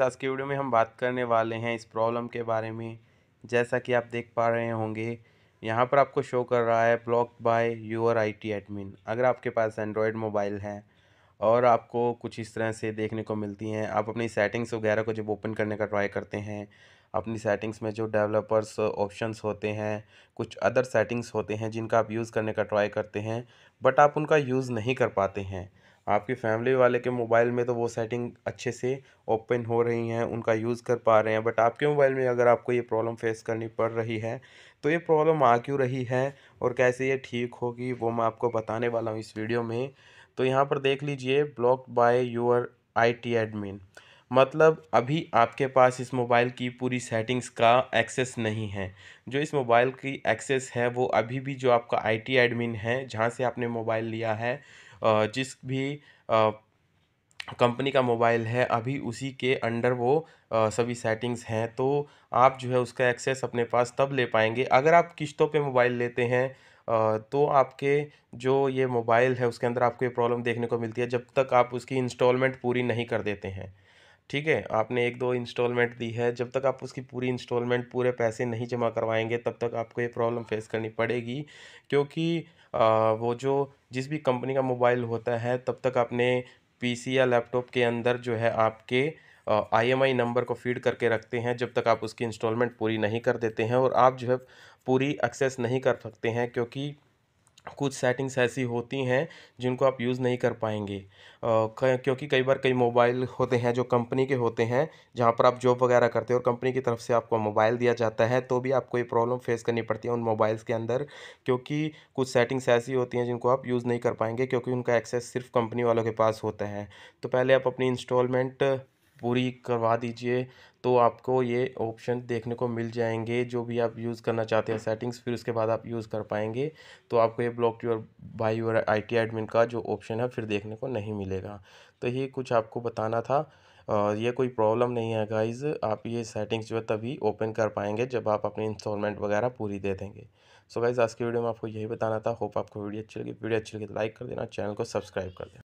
आज के वीडियो में हम बात करने वाले हैं इस प्रॉब्लम के बारे में जैसा कि आप देख पा रहे होंगे यहाँ पर आपको शो कर रहा है block by your IT admin अगर आपके पास एंड्रॉयड मोबाइल है और आपको कुछ इस तरह से देखने को मिलती हैं आप अपनी सेटिंग्स वगैरह को जब ओपन करने का ट्राई करते हैं अपनी सेटिंग्स में जो डेवलपर्स ऑप्शंस होते हैं कुछ अदर सेटिंग्स होते हैं जिनका आप यूज़ करने का ट्राई करते हैं बट आप उनका यूज़ नहीं कर पाते हैं आपकी फैमिली वाले के मोबाइल में तो वो सेटिंग अच्छे से ओपन हो रही हैं उनका यूज़ कर पा रहे हैं बट आपके मोबाइल में अगर आपको ये प्रॉब्लम फेस करनी पड़ रही है तो ये प्रॉब्लम आ क्यों रही है और कैसे ये ठीक होगी वो मैं आपको बताने वाला हूँ इस वीडियो में तो यहाँ पर देख लीजिए block by your I T admin मतलब अभी आपके पास इस मोबाइल की पूरी सेटिंग्स का एक्सेस नहीं है जो इस मोबाइल की एक्सेस है वो अभी भी जो आपका आईटी एडमिन है जहाँ से आपने मोबाइल लिया है जिस भी कंपनी का मोबाइल है अभी उसी के अंडर वो सभी सेटिंग्स हैं तो आप जो है उसका एक्सेस अपने पास तब ले पाएंगे अगर आप किस्तों पे मोबाइल लेते हैं तो आपके जो ये मोबाइल है उसके अंदर आपको ये प्रॉब्लम देखने को मिलती है जब तक आप उसकी इंस्टॉलमेंट पूरी नहीं कर देते हैं ठीक है आपने एक दो इंस्टॉलमेंट दी है जब तक आप उसकी पूरी इंस्टॉलमेंट पूरे पैसे नहीं जमा करवाएंगे तब तक आपको ये प्रॉब्लम फेस करनी पड़ेगी क्योंकि वो जो जिस भी कंपनी का मोबाइल होता है तब तक आपने पीसी या लैपटॉप के अंदर जो है आपके आईएमआई नंबर को फीड करके रखते हैं जब तक आप उसकी इंस्टॉलमेंट पूरी नहीं कर देते हैं और आप जो है पूरी एक्सेस नहीं कर सकते हैं क्योंकि कुछ सेटिंग्स ऐसी होती हैं जिनको आप यूज़ नहीं कर पाएंगे क्योंकि कई बार कई मोबाइल होते हैं जो कंपनी के होते हैं जहाँ पर आप जॉब वगैरह करते हो और कंपनी की तरफ से आपको मोबाइल दिया जाता है तो भी आपको ये प्रॉब्लम फेस करनी पड़ती है उन मोबाइल्स के अंदर क्योंकि कुछ सेटिंग्स ऐसी होती हैं जिनको आप यूज़ नहीं कर पाएंगे क्योंकि उनका एक्सेस सिर्फ कंपनी वालों के पास होता है तो पहले आप अपनी इंस्टॉलमेंट पूरी करवा दीजिए तो आपको ये ऑप्शन देखने को मिल जाएंगे जो भी आप यूज़ करना चाहते हैं सेटिंग्स फिर उसके बाद आप यूज़ कर पाएंगे तो आपको ये block your by your I T admin का जो ऑप्शन है फिर देखने को नहीं मिलेगा तो ये कुछ आपको बताना था और ये कोई प्रॉब्लम नहीं है गाइज़ आप ये सेटिंग्स जो है तभी ओपन कर पाएंगे जब आप अपनी इंस्टॉलमेंट वगैरह पूरी दे देंगे सो so गाइज़ आज की वीडियो में आपको यही बताना था होप आपको वीडियो अच्छी लगी वीडियो अच्छी लगी तो लाइक कर देना चैनल को सब्सक्राइब कर देना